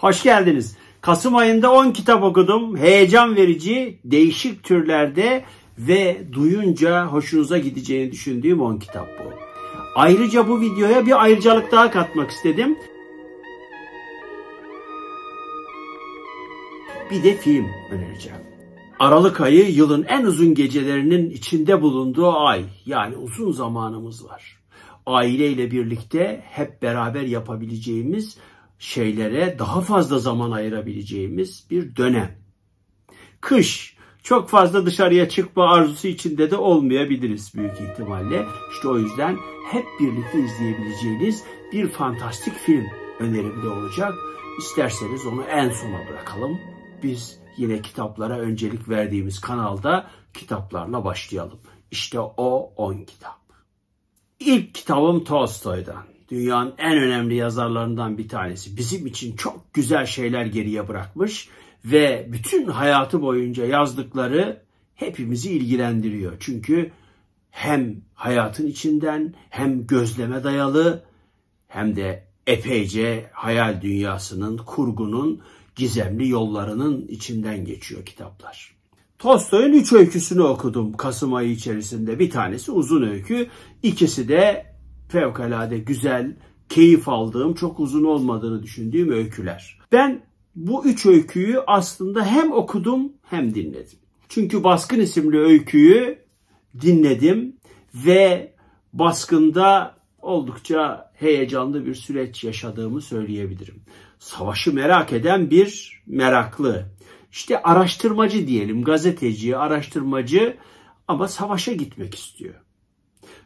Hoş geldiniz. Kasım ayında 10 kitap okudum. Heyecan verici, değişik türlerde ve duyunca hoşunuza gideceğini düşündüğüm 10 kitap bu. Ayrıca bu videoya bir ayrıcalık daha katmak istedim. Bir de film önereceğim. Aralık ayı yılın en uzun gecelerinin içinde bulunduğu ay. Yani uzun zamanımız var. Aileyle birlikte hep beraber yapabileceğimiz şeylere daha fazla zaman ayırabileceğimiz bir dönem. Kış çok fazla dışarıya çıkma arzusu içinde de olmayabiliriz büyük ihtimalle. İşte o yüzden hep birlikte izleyebileceğiniz bir fantastik film önerimde olacak. İsterseniz onu en sona bırakalım. Biz yine kitaplara öncelik verdiğimiz kanalda kitaplarla başlayalım. İşte o 10 kitap. İlk kitabım Tolstoy'dan dünyanın en önemli yazarlarından bir tanesi. Bizim için çok güzel şeyler geriye bırakmış ve bütün hayatı boyunca yazdıkları hepimizi ilgilendiriyor. Çünkü hem hayatın içinden hem gözleme dayalı hem de epeyce hayal dünyasının, kurgunun, gizemli yollarının içinden geçiyor kitaplar. Tolstoy'un üç öyküsünü okudum Kasım ayı içerisinde. Bir tanesi uzun öykü, ikisi de fevkalade güzel, keyif aldığım, çok uzun olmadığını düşündüğüm öyküler. Ben bu üç öyküyü aslında hem okudum hem dinledim. Çünkü Baskın isimli öyküyü dinledim ve baskında oldukça heyecanlı bir süreç yaşadığımı söyleyebilirim. Savaşı merak eden bir meraklı. işte araştırmacı diyelim, gazeteci, araştırmacı ama savaşa gitmek istiyor.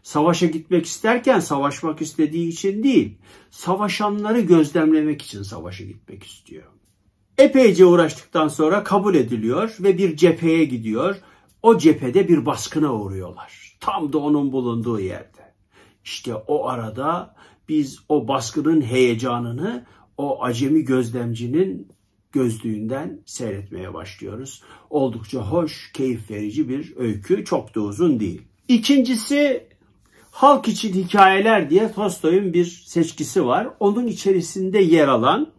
Savaşa gitmek isterken savaşmak istediği için değil, savaşanları gözlemlemek için savaşa gitmek istiyor. Epeyce uğraştıktan sonra kabul ediliyor ve bir cepheye gidiyor. O cephede bir baskına uğruyorlar. Tam da onun bulunduğu yerde. İşte o arada biz o baskının heyecanını o acemi gözlemcinin gözlüğünden seyretmeye başlıyoruz. Oldukça hoş, keyif verici bir öykü. Çok da uzun değil. İkincisi Halk için hikayeler diye Tolstoy'un bir seçkisi var. Onun içerisinde yer alan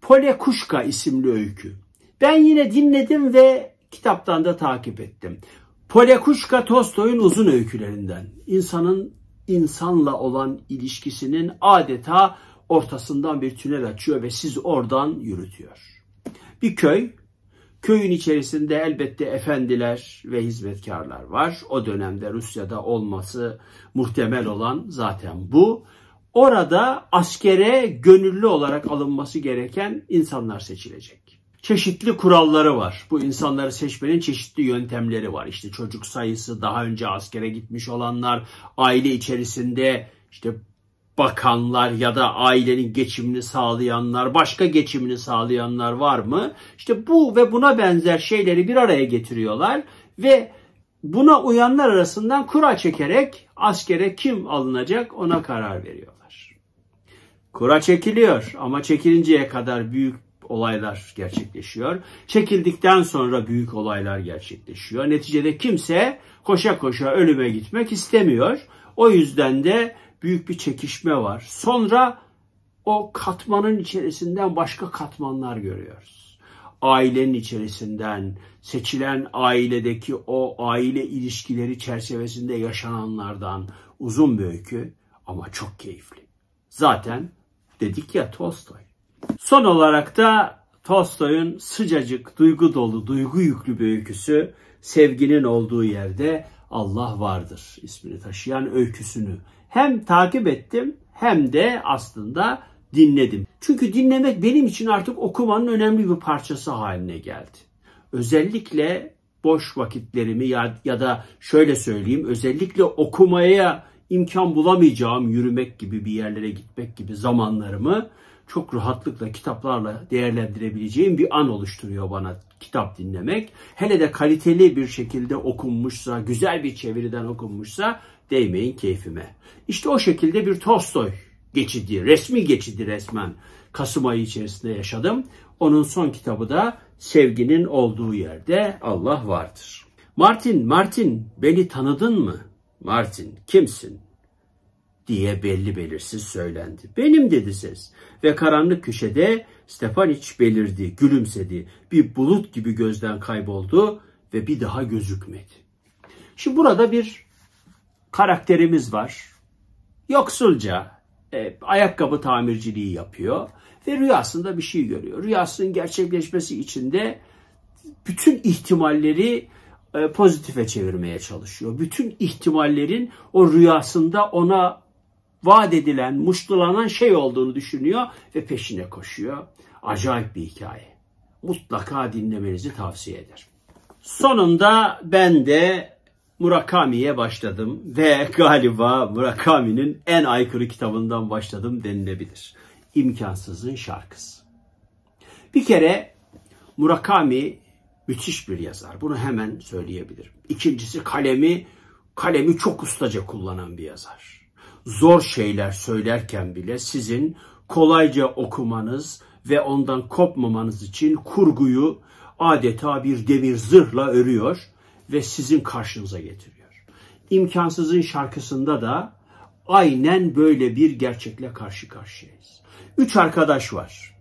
Polekuşka isimli öykü. Ben yine dinledim ve kitaptan da takip ettim. Polekuşka Tolstoy'un uzun öykülerinden. İnsanın insanla olan ilişkisinin adeta ortasından bir tünel açıyor ve siz oradan yürütüyor. Bir köy Köyün içerisinde elbette efendiler ve hizmetkarlar var. O dönemde Rusya'da olması muhtemel olan zaten bu. Orada askere gönüllü olarak alınması gereken insanlar seçilecek. Çeşitli kuralları var. Bu insanları seçmenin çeşitli yöntemleri var. İşte çocuk sayısı, daha önce askere gitmiş olanlar, aile içerisinde işte bakanlar ya da ailenin geçimini sağlayanlar, başka geçimini sağlayanlar var mı? İşte bu ve buna benzer şeyleri bir araya getiriyorlar ve buna uyanlar arasından kura çekerek askere kim alınacak ona karar veriyorlar. Kura çekiliyor ama çekilinceye kadar büyük olaylar gerçekleşiyor. Çekildikten sonra büyük olaylar gerçekleşiyor. Neticede kimse koşa koşa ölüme gitmek istemiyor. O yüzden de büyük bir çekişme var. Sonra o katmanın içerisinden başka katmanlar görüyoruz. Ailenin içerisinden, seçilen ailedeki o aile ilişkileri çerçevesinde yaşananlardan uzun bir öykü ama çok keyifli. Zaten dedik ya Tolstoy. Son olarak da Tolstoy'un sıcacık, duygu dolu, duygu yüklü bir öyküsü sevginin olduğu yerde Allah vardır ismini taşıyan öyküsünü hem takip ettim hem de aslında dinledim. Çünkü dinlemek benim için artık okumanın önemli bir parçası haline geldi. Özellikle boş vakitlerimi ya, ya da şöyle söyleyeyim özellikle okumaya imkan bulamayacağım yürümek gibi bir yerlere gitmek gibi zamanlarımı çok rahatlıkla kitaplarla değerlendirebileceğim bir an oluşturuyor bana kitap dinlemek. Hele de kaliteli bir şekilde okunmuşsa, güzel bir çeviriden okunmuşsa değmeyin keyfime. İşte o şekilde bir Tolstoy geçidi, resmi geçidi resmen Kasım ayı içerisinde yaşadım. Onun son kitabı da Sevginin olduğu yerde Allah vardır. Martin, Martin beni tanıdın mı? Martin kimsin? diye belli belirsiz söylendi. Benim dedi ses ve karanlık köşede Stefaniç belirdi, gülümsedi. Bir bulut gibi gözden kayboldu ve bir daha gözükmedi. Şimdi burada bir karakterimiz var. Yoksulca e, ayakkabı tamirciliği yapıyor ve rüyasında bir şey görüyor. Rüyasının gerçekleşmesi için de bütün ihtimalleri e, pozitife çevirmeye çalışıyor. Bütün ihtimallerin o rüyasında ona vaat edilen, muştulanan şey olduğunu düşünüyor ve peşine koşuyor. Acayip bir hikaye. Mutlaka dinlemenizi tavsiye ederim. Sonunda ben de Murakami'ye başladım ve galiba Murakami'nin en aykırı kitabından başladım denilebilir. İmkansızın şarkısı. Bir kere Murakami müthiş bir yazar. Bunu hemen söyleyebilirim. İkincisi kalemi kalemi çok ustaca kullanan bir yazar zor şeyler söylerken bile sizin kolayca okumanız ve ondan kopmamanız için kurguyu adeta bir demir zırhla örüyor ve sizin karşınıza getiriyor. İmkansızın şarkısında da aynen böyle bir gerçekle karşı karşıyayız. Üç arkadaş var.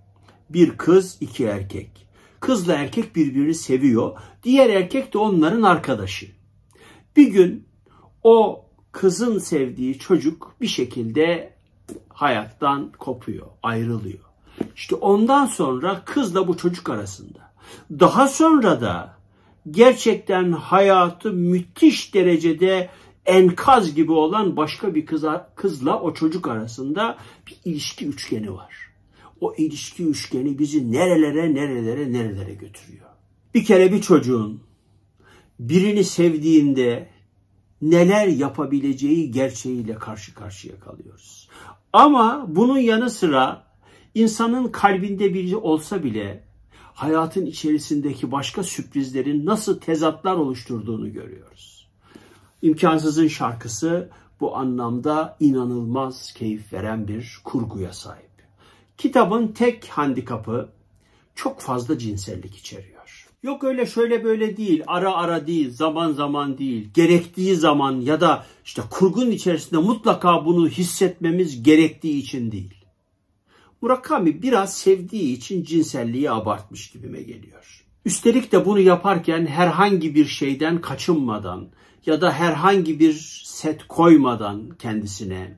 Bir kız, iki erkek. Kızla erkek birbirini seviyor. Diğer erkek de onların arkadaşı. Bir gün o kızın sevdiği çocuk bir şekilde hayattan kopuyor, ayrılıyor. İşte ondan sonra kızla bu çocuk arasında. Daha sonra da gerçekten hayatı müthiş derecede enkaz gibi olan başka bir kıza, kızla o çocuk arasında bir ilişki üçgeni var. O ilişki üçgeni bizi nerelere nerelere nerelere götürüyor. Bir kere bir çocuğun birini sevdiğinde neler yapabileceği gerçeğiyle karşı karşıya kalıyoruz. Ama bunun yanı sıra insanın kalbinde biri olsa bile hayatın içerisindeki başka sürprizlerin nasıl tezatlar oluşturduğunu görüyoruz. İmkansızın şarkısı bu anlamda inanılmaz keyif veren bir kurguya sahip. Kitabın tek handikapı çok fazla cinsellik içeriyor. Yok öyle şöyle böyle değil, ara ara değil, zaman zaman değil, gerektiği zaman ya da işte kurgun içerisinde mutlaka bunu hissetmemiz gerektiği için değil. Murakami biraz sevdiği için cinselliği abartmış gibime geliyor. Üstelik de bunu yaparken herhangi bir şeyden kaçınmadan ya da herhangi bir set koymadan kendisine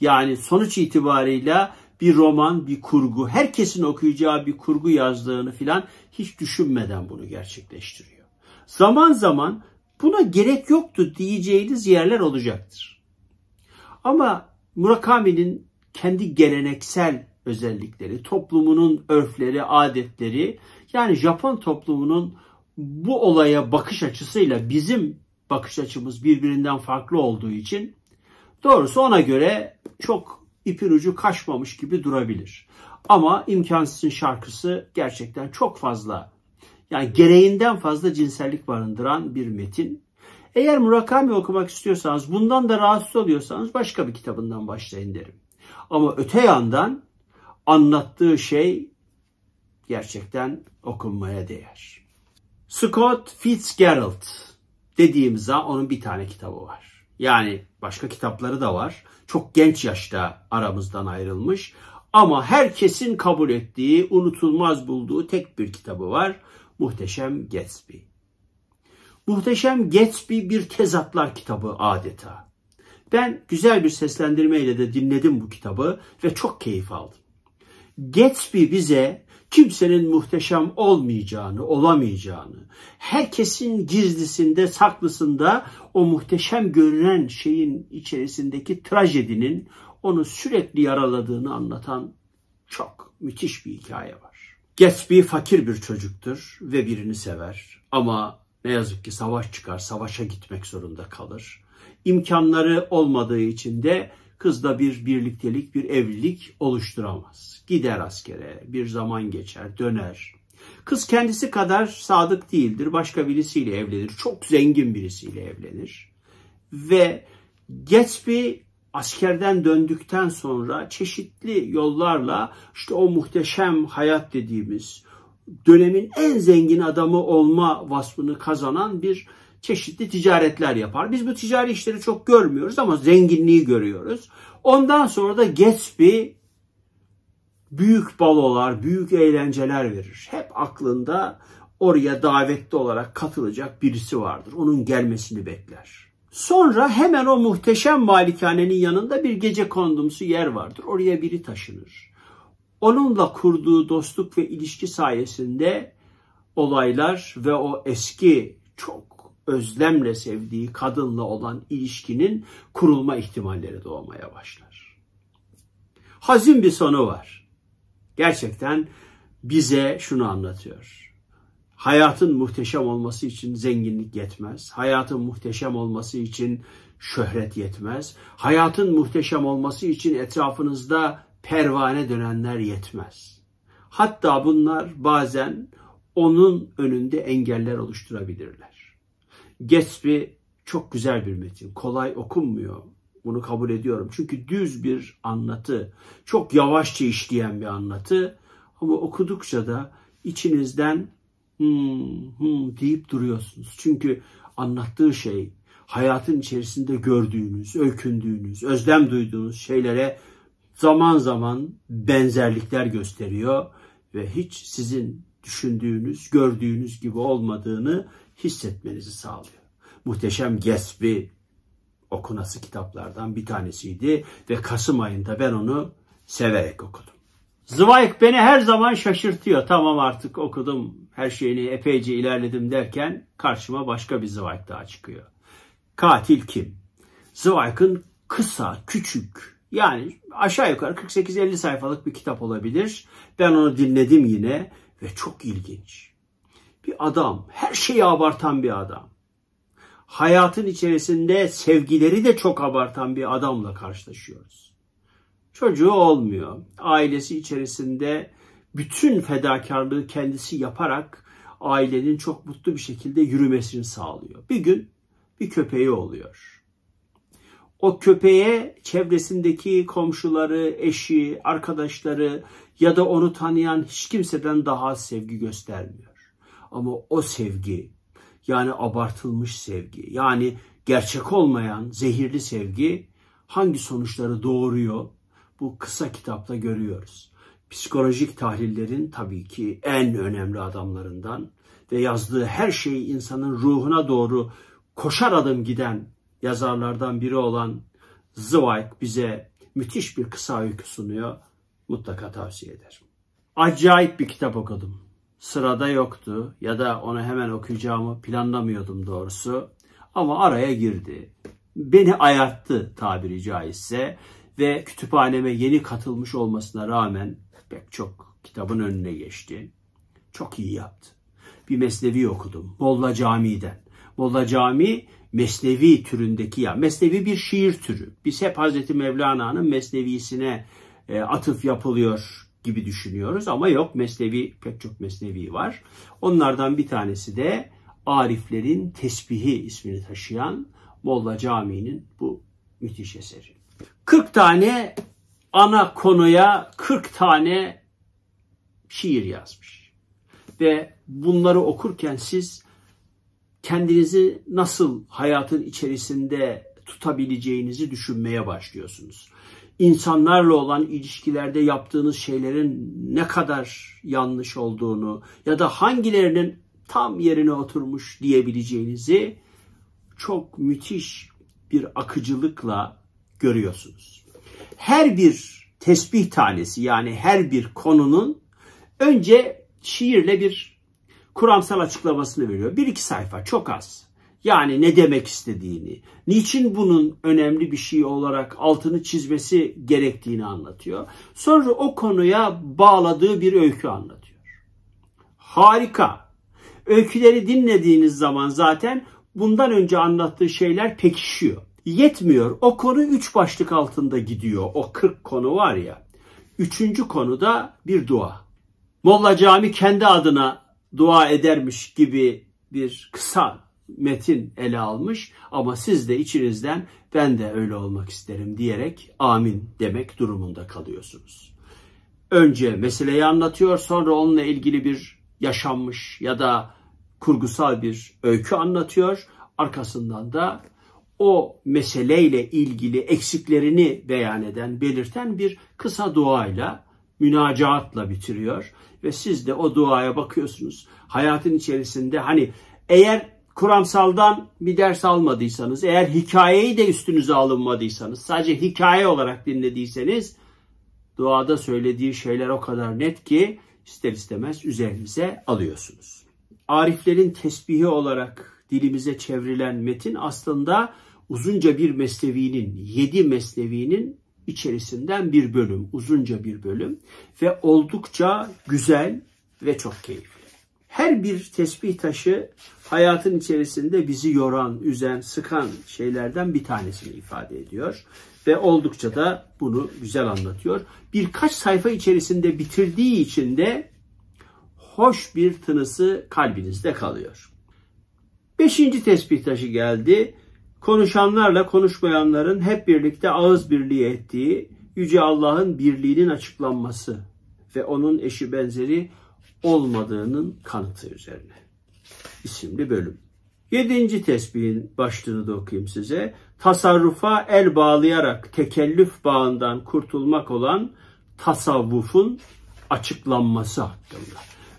yani sonuç itibarıyla bir roman, bir kurgu, herkesin okuyacağı bir kurgu yazdığını filan hiç düşünmeden bunu gerçekleştiriyor. Zaman zaman buna gerek yoktu diyeceğiniz yerler olacaktır. Ama Murakami'nin kendi geleneksel özellikleri, toplumunun örfleri, adetleri yani Japon toplumunun bu olaya bakış açısıyla bizim bakış açımız birbirinden farklı olduğu için doğrusu ona göre çok ipin ucu kaçmamış gibi durabilir. Ama imkansızın şarkısı gerçekten çok fazla yani gereğinden fazla cinsellik barındıran bir metin. Eğer Murakami okumak istiyorsanız, bundan da rahatsız oluyorsanız başka bir kitabından başlayın derim. Ama öte yandan anlattığı şey gerçekten okunmaya değer. Scott Fitzgerald dediğim onun bir tane kitabı var. Yani başka kitapları da var. Çok genç yaşta aramızdan ayrılmış. Ama herkesin kabul ettiği, unutulmaz bulduğu tek bir kitabı var. Muhteşem Gatsby. Muhteşem Gatsby bir tezatlar kitabı adeta. Ben güzel bir seslendirmeyle de dinledim bu kitabı ve çok keyif aldım. Gatsby bize kimsenin muhteşem olmayacağını, olamayacağını, herkesin gizlisinde, saklısında o muhteşem görünen şeyin içerisindeki trajedinin onu sürekli yaraladığını anlatan çok müthiş bir hikaye var. Gatsby fakir bir çocuktur ve birini sever ama ne yazık ki savaş çıkar, savaşa gitmek zorunda kalır. İmkanları olmadığı için de kızla bir birliktelik, bir evlilik oluşturamaz. Gider askere, bir zaman geçer, döner. Kız kendisi kadar sadık değildir. Başka birisiyle evlenir. Çok zengin birisiyle evlenir. Ve Gatsby askerden döndükten sonra çeşitli yollarla işte o muhteşem hayat dediğimiz dönemin en zengin adamı olma vasfını kazanan bir çeşitli ticaretler yapar. Biz bu ticari işleri çok görmüyoruz ama zenginliği görüyoruz. Ondan sonra da Gatsby büyük balolar, büyük eğlenceler verir. Hep aklında oraya davetli olarak katılacak birisi vardır. Onun gelmesini bekler. Sonra hemen o muhteşem malikanenin yanında bir gece kondumsu yer vardır. Oraya biri taşınır. Onunla kurduğu dostluk ve ilişki sayesinde olaylar ve o eski çok özlemle sevdiği kadınla olan ilişkinin kurulma ihtimalleri doğmaya başlar. Hazin bir sonu var. Gerçekten bize şunu anlatıyor. Hayatın muhteşem olması için zenginlik yetmez. Hayatın muhteşem olması için şöhret yetmez. Hayatın muhteşem olması için etrafınızda pervane dönenler yetmez. Hatta bunlar bazen onun önünde engeller oluşturabilirler. Gatsby çok güzel bir metin. Kolay okunmuyor. Bunu kabul ediyorum. Çünkü düz bir anlatı. Çok yavaşça işleyen bir anlatı. Ama okudukça da içinizden hmm, hmm deyip duruyorsunuz. Çünkü anlattığı şey hayatın içerisinde gördüğünüz, öykündüğünüz, özlem duyduğunuz şeylere zaman zaman benzerlikler gösteriyor ve hiç sizin düşündüğünüz, gördüğünüz gibi olmadığını hissetmenizi sağlıyor. Muhteşem Gesbi okunası kitaplardan bir tanesiydi ve Kasım ayında ben onu severek okudum. Zweig beni her zaman şaşırtıyor. Tamam artık okudum, her şeyini epeyce ilerledim derken karşıma başka bir Zweig daha çıkıyor. Katil kim? Zweig'ın kısa, küçük, yani aşağı yukarı 48-50 sayfalık bir kitap olabilir. Ben onu dinledim yine ve çok ilginç bir adam. Her şeyi abartan bir adam. Hayatın içerisinde sevgileri de çok abartan bir adamla karşılaşıyoruz. Çocuğu olmuyor. Ailesi içerisinde bütün fedakarlığı kendisi yaparak ailenin çok mutlu bir şekilde yürümesini sağlıyor. Bir gün bir köpeği oluyor. O köpeğe çevresindeki komşuları, eşi, arkadaşları ya da onu tanıyan hiç kimseden daha sevgi göstermiyor. Ama o sevgi yani abartılmış sevgi yani gerçek olmayan zehirli sevgi hangi sonuçları doğuruyor? Bu kısa kitapta görüyoruz. Psikolojik tahlillerin tabii ki en önemli adamlarından ve yazdığı her şeyi insanın ruhuna doğru koşar adım giden yazarlardan biri olan Zweig bize müthiş bir kısa öykü sunuyor. Mutlaka tavsiye ederim. Acayip bir kitap okudum sırada yoktu ya da onu hemen okuyacağımı planlamıyordum doğrusu. Ama araya girdi. Beni ayarttı tabiri caizse ve kütüphaneme yeni katılmış olmasına rağmen pek çok kitabın önüne geçti. Çok iyi yaptı. Bir mesnevi okudum Molla Camii'den. Molla Camii mesnevi türündeki ya mesnevi bir şiir türü. Biz hep Hazreti Mevlana'nın mesnevisine e, atıf yapılıyor gibi düşünüyoruz ama yok mesnevi pek çok mesnevi var. Onlardan bir tanesi de Ariflerin Tesbihi ismini taşıyan Molla Camii'nin bu müthiş eseri. 40 tane ana konuya 40 tane şiir yazmış. Ve bunları okurken siz kendinizi nasıl hayatın içerisinde tutabileceğinizi düşünmeye başlıyorsunuz insanlarla olan ilişkilerde yaptığınız şeylerin ne kadar yanlış olduğunu ya da hangilerinin tam yerine oturmuş diyebileceğinizi çok müthiş bir akıcılıkla görüyorsunuz. Her bir tesbih tanesi yani her bir konunun önce şiirle bir kuramsal açıklamasını veriyor. Bir iki sayfa çok az. Yani ne demek istediğini, niçin bunun önemli bir şey olarak altını çizmesi gerektiğini anlatıyor. Sonra o konuya bağladığı bir öykü anlatıyor. Harika. Öyküleri dinlediğiniz zaman zaten bundan önce anlattığı şeyler pekişiyor. Yetmiyor. O konu üç başlık altında gidiyor. O 40 konu var ya. Üçüncü konuda bir dua. Molla Cami kendi adına dua edermiş gibi bir kısa metin ele almış ama siz de içinizden ben de öyle olmak isterim diyerek amin demek durumunda kalıyorsunuz. Önce meseleyi anlatıyor sonra onunla ilgili bir yaşanmış ya da kurgusal bir öykü anlatıyor. Arkasından da o meseleyle ilgili eksiklerini beyan eden, belirten bir kısa duayla, münacaatla bitiriyor. Ve siz de o duaya bakıyorsunuz. Hayatın içerisinde hani eğer kuramsaldan bir ders almadıysanız, eğer hikayeyi de üstünüze alınmadıysanız, sadece hikaye olarak dinlediyseniz doğada söylediği şeyler o kadar net ki ister istemez üzerinize alıyorsunuz. Ariflerin tesbihi olarak dilimize çevrilen metin aslında uzunca bir mesnevinin, yedi mesnevinin içerisinden bir bölüm, uzunca bir bölüm ve oldukça güzel ve çok keyifli her bir tesbih taşı hayatın içerisinde bizi yoran, üzen, sıkan şeylerden bir tanesini ifade ediyor. Ve oldukça da bunu güzel anlatıyor. Birkaç sayfa içerisinde bitirdiği için de hoş bir tınısı kalbinizde kalıyor. Beşinci tesbih taşı geldi. Konuşanlarla konuşmayanların hep birlikte ağız birliği ettiği Yüce Allah'ın birliğinin açıklanması ve onun eşi benzeri olmadığının kanıtı üzerine isimli bölüm. Yedinci tesbihin başlığını da okuyayım size. Tasarrufa el bağlayarak tekellüf bağından kurtulmak olan tasavvufun açıklanması hakkında.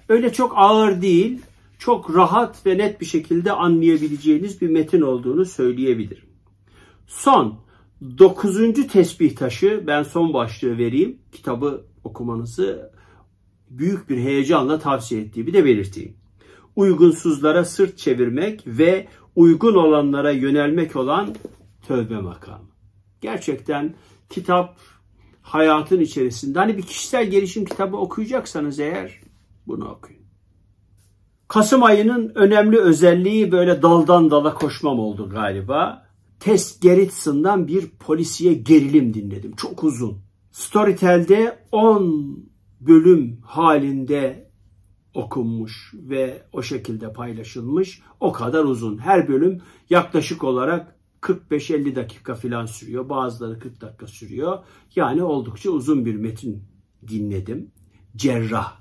Öyle çok ağır değil, çok rahat ve net bir şekilde anlayabileceğiniz bir metin olduğunu söyleyebilirim. Son, dokuzuncu tesbih taşı, ben son başlığı vereyim. Kitabı okumanızı büyük bir heyecanla tavsiye ettiği bir de belirteyim. Uygunsuzlara sırt çevirmek ve uygun olanlara yönelmek olan tövbe makamı. Gerçekten kitap hayatın içerisinde. Hani bir kişisel gelişim kitabı okuyacaksanız eğer bunu okuyun. Kasım ayının önemli özelliği böyle daldan dala koşmam oldu galiba. Tess Gerritson'dan bir polisiye gerilim dinledim. Çok uzun. Storytel'de 10 bölüm halinde okunmuş ve o şekilde paylaşılmış. O kadar uzun. Her bölüm yaklaşık olarak 45-50 dakika falan sürüyor. Bazıları 40 dakika sürüyor. Yani oldukça uzun bir metin dinledim. Cerrah.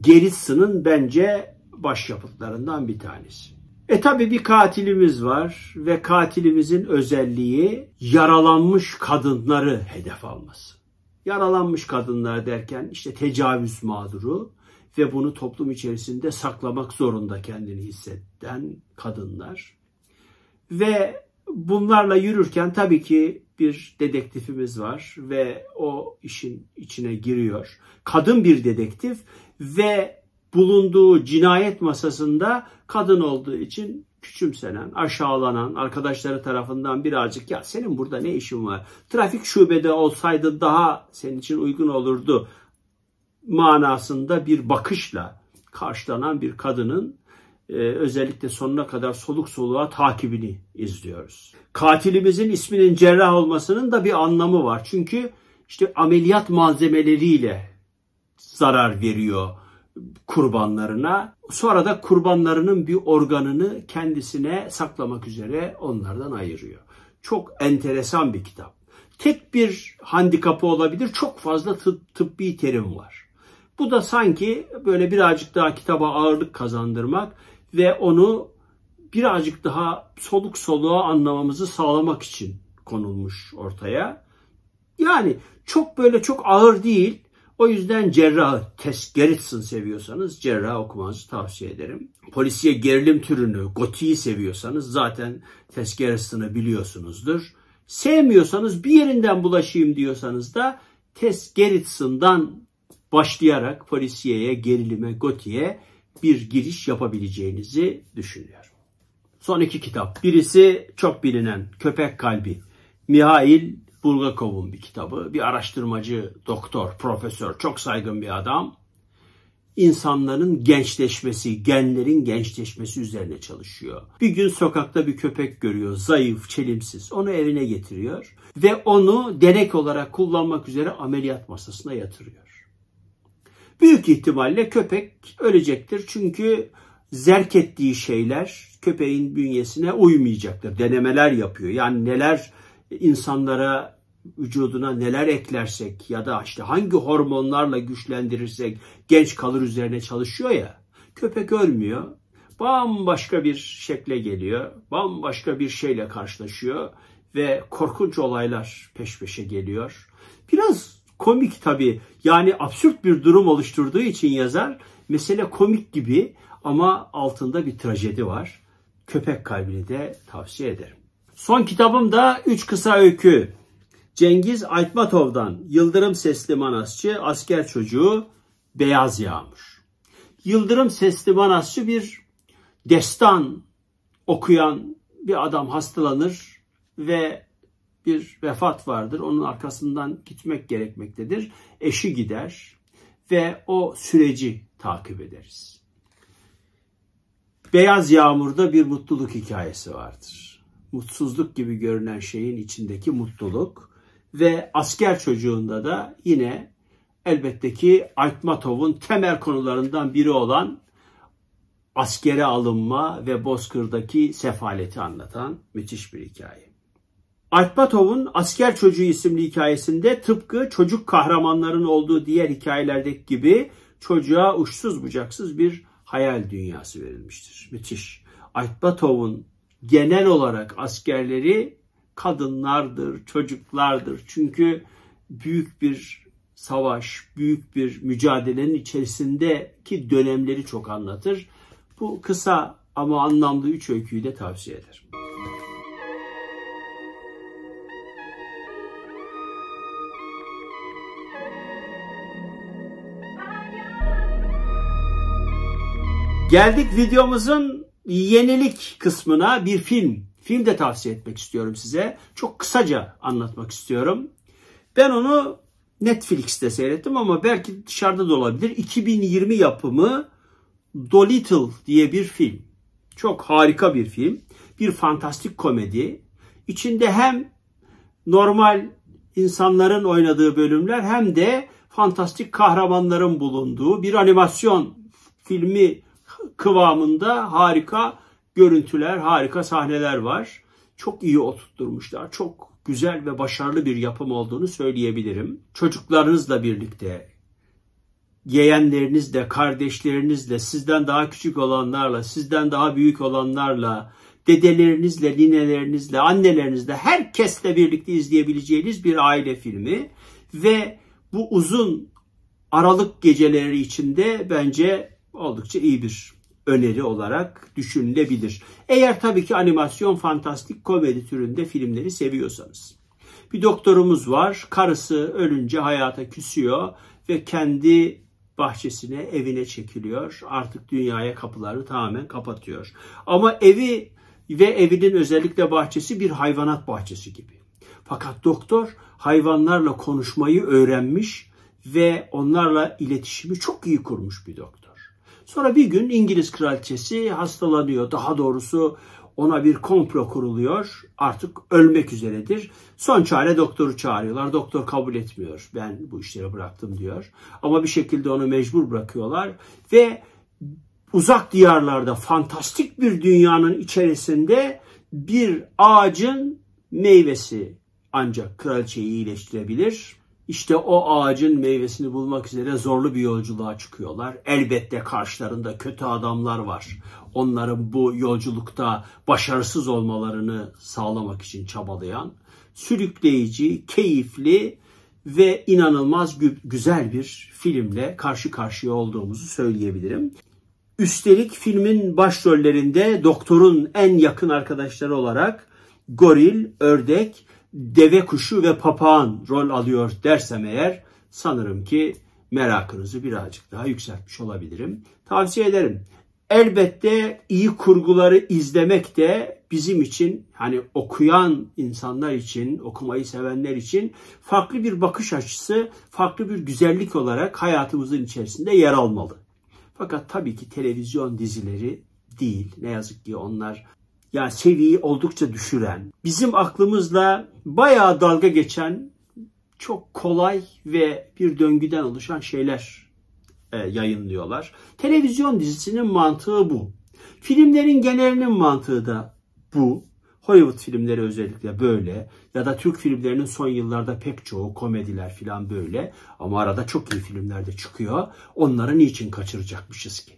Geris'inin bence başyapıtlarından bir tanesi. E tabi bir katilimiz var ve katilimizin özelliği yaralanmış kadınları hedef alması yaralanmış kadınlar derken işte tecavüz mağduru ve bunu toplum içerisinde saklamak zorunda kendini hisseden kadınlar. Ve bunlarla yürürken tabii ki bir dedektifimiz var ve o işin içine giriyor. Kadın bir dedektif ve bulunduğu cinayet masasında kadın olduğu için küçümsenen, aşağılanan, arkadaşları tarafından birazcık ya senin burada ne işin var? Trafik şubede olsaydı daha senin için uygun olurdu manasında bir bakışla karşılanan bir kadının e, özellikle sonuna kadar soluk soluğa takibini izliyoruz. Katilimizin isminin cerrah olmasının da bir anlamı var. Çünkü işte ameliyat malzemeleriyle zarar veriyor kurbanlarına sonra da kurbanlarının bir organını kendisine saklamak üzere onlardan ayırıyor. Çok enteresan bir kitap. Tek bir handikapı olabilir çok fazla tıp, tıbbi terim var. Bu da sanki böyle birazcık daha kitaba ağırlık kazandırmak ve onu birazcık daha soluk soluğa anlamamızı sağlamak için konulmuş ortaya. Yani çok böyle çok ağır değil o yüzden cerrah, Tess Gerritsen seviyorsanız cerrah okumanızı tavsiye ederim. Polisiye gerilim türünü, gotiyi seviyorsanız zaten Tess Gerritsen'ı biliyorsunuzdur. Sevmiyorsanız bir yerinden bulaşayım diyorsanız da Tess Gerritsen'dan başlayarak polisiyeye, gerilime, gotiye bir giriş yapabileceğinizi düşünüyorum. Son iki kitap. Birisi çok bilinen Köpek Kalbi. Mihail Bulgakov'un bir kitabı. Bir araştırmacı, doktor, profesör, çok saygın bir adam. İnsanların gençleşmesi, genlerin gençleşmesi üzerine çalışıyor. Bir gün sokakta bir köpek görüyor, zayıf, çelimsiz. Onu evine getiriyor ve onu denek olarak kullanmak üzere ameliyat masasına yatırıyor. Büyük ihtimalle köpek ölecektir çünkü zerk ettiği şeyler köpeğin bünyesine uymayacaktır. Denemeler yapıyor. Yani neler insanlara vücuduna neler eklersek ya da işte hangi hormonlarla güçlendirirsek genç kalır üzerine çalışıyor ya. Köpek ölmüyor. Bambaşka bir şekle geliyor. Bambaşka bir şeyle karşılaşıyor ve korkunç olaylar peş peşe geliyor. Biraz komik tabii. Yani absürt bir durum oluşturduğu için yazar mesele komik gibi ama altında bir trajedi var. Köpek kalbini de tavsiye ederim. Son kitabım da 3 kısa öykü. Cengiz Aytmatov'dan Yıldırım Sesli Manasçı asker çocuğu Beyaz Yağmur. Yıldırım Sesli Manasçı bir destan okuyan bir adam hastalanır ve bir vefat vardır. Onun arkasından gitmek gerekmektedir. Eşi gider ve o süreci takip ederiz. Beyaz Yağmur'da bir mutluluk hikayesi vardır. Mutsuzluk gibi görünen şeyin içindeki mutluluk ve asker çocuğunda da yine elbette ki Aytmatov'un temel konularından biri olan askere alınma ve Bozkır'daki sefaleti anlatan müthiş bir hikaye. Aytmatov'un Asker Çocuğu isimli hikayesinde tıpkı çocuk kahramanların olduğu diğer hikayelerdeki gibi çocuğa uçsuz bucaksız bir hayal dünyası verilmiştir. Müthiş. Aytmatov'un genel olarak askerleri kadınlardır, çocuklardır. Çünkü büyük bir savaş, büyük bir mücadelenin içerisindeki dönemleri çok anlatır. Bu kısa ama anlamlı üç öyküyü de tavsiye ederim. Geldik videomuzun yenilik kısmına bir film film de tavsiye etmek istiyorum size. Çok kısaca anlatmak istiyorum. Ben onu Netflix'te seyrettim ama belki dışarıda da olabilir. 2020 yapımı Dolittle diye bir film. Çok harika bir film. Bir fantastik komedi. İçinde hem normal insanların oynadığı bölümler hem de fantastik kahramanların bulunduğu bir animasyon filmi kıvamında harika görüntüler, harika sahneler var. Çok iyi oturtturmuşlar. Çok güzel ve başarılı bir yapım olduğunu söyleyebilirim. Çocuklarınızla birlikte, yeğenlerinizle, kardeşlerinizle, sizden daha küçük olanlarla, sizden daha büyük olanlarla, dedelerinizle, ninelerinizle, annelerinizle, herkesle birlikte izleyebileceğiniz bir aile filmi ve bu uzun aralık geceleri içinde bence oldukça iyi bir öneri olarak düşünülebilir. Eğer tabii ki animasyon, fantastik, komedi türünde filmleri seviyorsanız. Bir doktorumuz var. Karısı ölünce hayata küsüyor ve kendi bahçesine, evine çekiliyor. Artık dünyaya kapıları tamamen kapatıyor. Ama evi ve evinin özellikle bahçesi bir hayvanat bahçesi gibi. Fakat doktor hayvanlarla konuşmayı öğrenmiş ve onlarla iletişimi çok iyi kurmuş bir doktor. Sonra bir gün İngiliz kraliçesi hastalanıyor. Daha doğrusu ona bir komplo kuruluyor. Artık ölmek üzeredir. Son çare doktoru çağırıyorlar. Doktor kabul etmiyor. Ben bu işleri bıraktım diyor. Ama bir şekilde onu mecbur bırakıyorlar ve uzak diyarlarda fantastik bir dünyanın içerisinde bir ağacın meyvesi ancak kraliçeyi iyileştirebilir. İşte o ağacın meyvesini bulmak üzere zorlu bir yolculuğa çıkıyorlar. Elbette karşılarında kötü adamlar var. Onların bu yolculukta başarısız olmalarını sağlamak için çabalayan sürükleyici, keyifli ve inanılmaz gü- güzel bir filmle karşı karşıya olduğumuzu söyleyebilirim. Üstelik filmin başrollerinde doktorun en yakın arkadaşları olarak goril, ördek deve kuşu ve papağan rol alıyor dersem eğer sanırım ki merakınızı birazcık daha yükseltmiş olabilirim. Tavsiye ederim. Elbette iyi kurguları izlemek de bizim için hani okuyan insanlar için, okumayı sevenler için farklı bir bakış açısı, farklı bir güzellik olarak hayatımızın içerisinde yer almalı. Fakat tabii ki televizyon dizileri değil. Ne yazık ki onlar yani seviyeyi oldukça düşüren, bizim aklımızla bayağı dalga geçen çok kolay ve bir döngüden oluşan şeyler e, yayınlıyorlar. Televizyon dizisinin mantığı bu. Filmlerin genelinin mantığı da bu. Hollywood filmleri özellikle böyle ya da Türk filmlerinin son yıllarda pek çoğu komediler filan böyle ama arada çok iyi filmler de çıkıyor. Onları niçin kaçıracakmışız ki?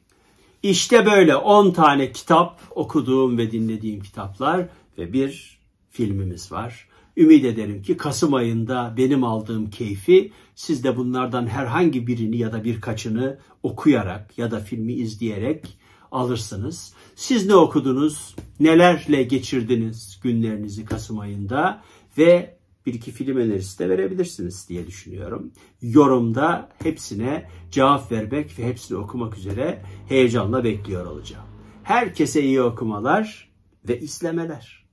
İşte böyle 10 tane kitap okuduğum ve dinlediğim kitaplar ve bir filmimiz var. Ümit ederim ki Kasım ayında benim aldığım keyfi siz de bunlardan herhangi birini ya da birkaçını okuyarak ya da filmi izleyerek alırsınız. Siz ne okudunuz? Nelerle geçirdiniz günlerinizi Kasım ayında ve bir iki film önerisi de verebilirsiniz diye düşünüyorum. Yorumda hepsine cevap vermek ve hepsini okumak üzere heyecanla bekliyor olacağım. Herkese iyi okumalar ve izlemeler.